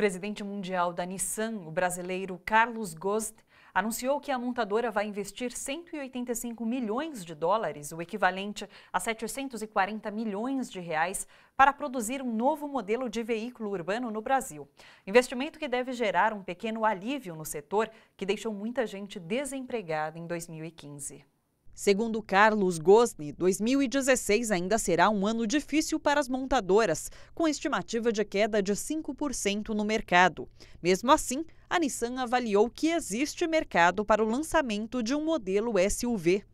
presidente mundial da Nissan, o brasileiro Carlos Gost, anunciou que a montadora vai investir 185 milhões de dólares, o equivalente a 740 milhões de reais, para produzir um novo modelo de veículo urbano no Brasil. Investimento que deve gerar um pequeno alívio no setor, que deixou muita gente desempregada em 2015. Segundo Carlos Gosni, 2016 ainda será um ano difícil para as montadoras, com estimativa de queda de 5% no mercado. Mesmo assim, a Nissan avaliou que existe mercado para o lançamento de um modelo SUV.